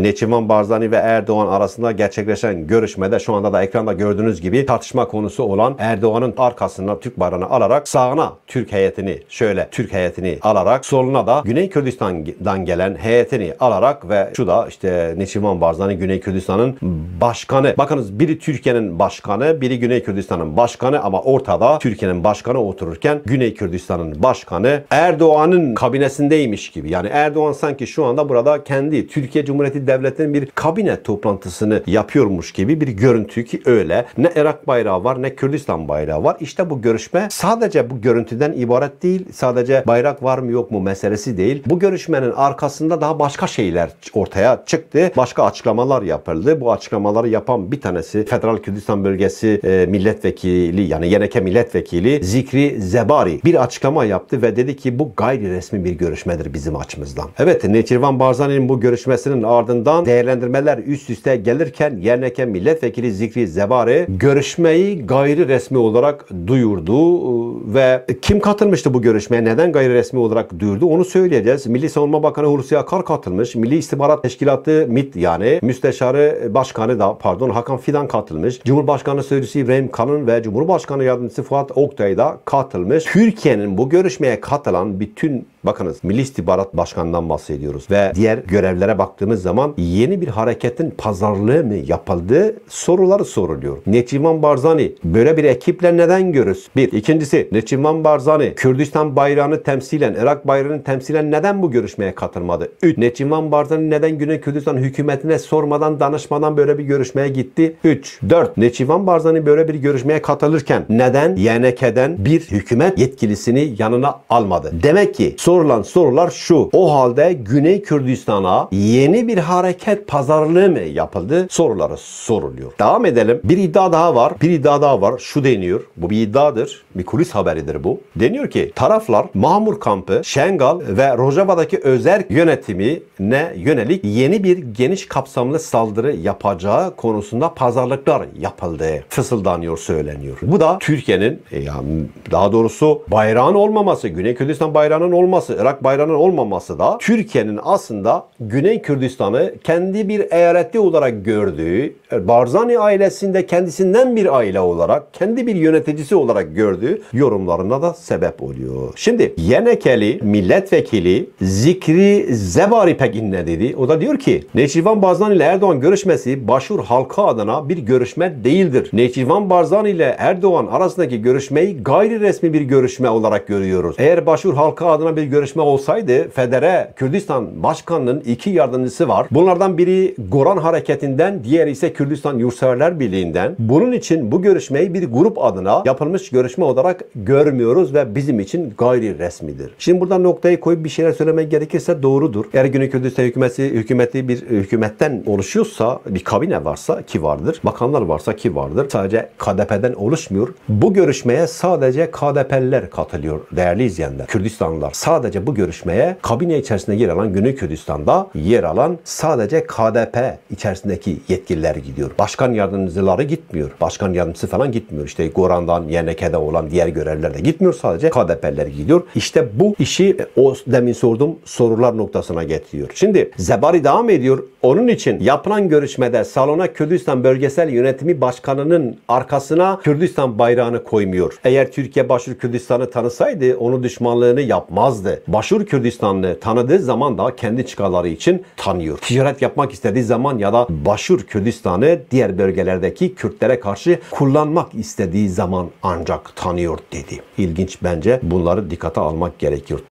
Neçivan Barzani ve Erdoğan arasında gerçekleşen görüşmede şu anda da ekranda gördüğünüz gibi tartışma konusu olan Erdoğan'ın arkasından Türk bayrağını alarak sağına Türk heyetini şöyle Türk heyetini alarak soluna da Güney Kürdistan'dan gelen heyetini alarak ve şu da işte Neçivan Barzani Güney Kürdistan'ın başkanı. Bakınız biri Türkiye'nin başkanı biri Güney Kürdistan'ın başkanı ama ortada Türkiye'nin başkanı otururken Güney Kürdistan'ın başkanı Erdoğan'ın kabinesindeymiş gibi. Yani Erdoğan sanki şu anda burada kendi Türkiye Cumhuriyeti devletin bir kabine toplantısını yapıyormuş gibi bir görüntü ki öyle. Ne Irak bayrağı var ne Kürdistan bayrağı var. İşte bu görüşme sadece bu görüntüden ibaret değil. Sadece bayrak var mı yok mu meselesi değil. Bu görüşmenin arkasında daha başka şeyler ortaya çıktı. Başka açıklamalar yapıldı. Bu açıklamaları yapan bir tanesi Federal Kürdistan Bölgesi e, milletvekili yani Yeneke milletvekili Zikri Zebari bir açıklama yaptı ve dedi ki bu gayri resmi bir görüşmedir bizim açımızdan. Evet Neçirvan Barzani'nin bu görüşmesinin ardından ardından değerlendirmeler üst üste gelirken Yerneke Milletvekili Zikri Zebari görüşmeyi gayri resmi olarak duyurdu e, ve kim katılmıştı bu görüşmeye neden gayri resmi olarak duyurdu onu söyleyeceğiz. Milli Savunma Bakanı Hulusi Akar katılmış. Milli İstihbarat Teşkilatı MIT yani Müsteşarı Başkanı da pardon Hakan Fidan katılmış. Cumhurbaşkanı Sözcüsü İbrahim Kalın ve Cumhurbaşkanı Yardımcısı Fuat Oktay da katılmış. Türkiye'nin bu görüşmeye katılan bütün bakınız Milli İstihbarat Başkanı'ndan bahsediyoruz ve diğer görevlere baktığımız zaman zaman yeni bir hareketin pazarlığı mı yapıldı soruları soruluyor. Neçivan Barzani böyle bir ekiple neden görürüz? Bir. ikincisi Neçivan Barzani Kürdistan bayrağını temsilen, Irak bayrağını temsilen neden bu görüşmeye katılmadı? Üç. Neçivan Barzani neden Güney Kürdistan hükümetine sormadan, danışmadan böyle bir görüşmeye gitti? Üç. Dört. Neçivan Barzani böyle bir görüşmeye katılırken neden YNK'den bir hükümet yetkilisini yanına almadı? Demek ki sorulan sorular şu. O halde Güney Kürdistan'a yeni bir hareket pazarlığı mı yapıldı soruları soruluyor. Devam edelim. Bir iddia daha var. Bir iddia daha var. Şu deniyor. Bu bir iddiadır. Bir kulis haberidir bu. Deniyor ki taraflar Mahmur kampı, Şengal ve Rojava'daki özel yönetimine yönelik yeni bir geniş kapsamlı saldırı yapacağı konusunda pazarlıklar yapıldı. Fısıldanıyor söyleniyor. Bu da Türkiye'nin e, yani daha doğrusu bayrağın olmaması, Güney Kürdistan bayrağının olması, Irak bayrağının olmaması da Türkiye'nin aslında Güney Kürdistan'ı kendi bir eyalette olarak gördüğü, e, Barzani ailesinde kendisinden bir aile olarak, kendi bir yöneticisi olarak gördüğü yorumlarına da sebep oluyor. Şimdi Yenekeli milletvekili Zikri Zebari Pekin ne dedi? O da diyor ki Neçivan Barzani ile Erdoğan görüşmesi Başur halka adına bir görüşme değildir. Neçivan Barzani ile Erdoğan arasındaki görüşmeyi gayri resmi bir görüşme olarak görüyoruz. Eğer Başur halka adına bir görüşme olsaydı Federe Kürdistan Başkanı'nın iki yardımcısı var var. Bunlardan biri Goran Hareketi'nden, diğeri ise Kürdistan Yurtseverler Birliği'nden. Bunun için bu görüşmeyi bir grup adına yapılmış görüşme olarak görmüyoruz ve bizim için gayri resmidir. Şimdi buradan noktayı koyup bir şeyler söylemek gerekirse doğrudur. Ergün'ün Kürdistan hükümeti, hükümeti bir hükümetten oluşuyorsa, bir kabine varsa ki vardır, bakanlar varsa ki vardır. Sadece KDP'den oluşmuyor. Bu görüşmeye sadece KDP'liler katılıyor değerli izleyenler. Kürdistanlılar sadece bu görüşmeye kabine içerisinde yer alan Güney Kürdistan'da yer alan sadece KDP içerisindeki yetkililer gidiyor. Başkan yardımcıları gitmiyor. Başkan yardımcısı falan gitmiyor. İşte Goran'dan, YNK'den olan diğer görevliler de gitmiyor. Sadece KDP'ler gidiyor. İşte bu işi e, o demin sorduğum sorular noktasına getiriyor. Şimdi Zebari devam ediyor. Onun için yapılan görüşmede salona Kürdistan Bölgesel Yönetimi Başkanı'nın arkasına Kürdistan bayrağını koymuyor. Eğer Türkiye Başur Kürdistan'ı tanısaydı onu düşmanlığını yapmazdı. Başur Kürdistan'ı tanıdığı zaman da kendi çıkarları için tanıyor ticaret yapmak istediği zaman ya da Başur Kürdistan'ı diğer bölgelerdeki Kürtlere karşı kullanmak istediği zaman ancak tanıyor dedi. İlginç bence bunları dikkate almak gerekiyor.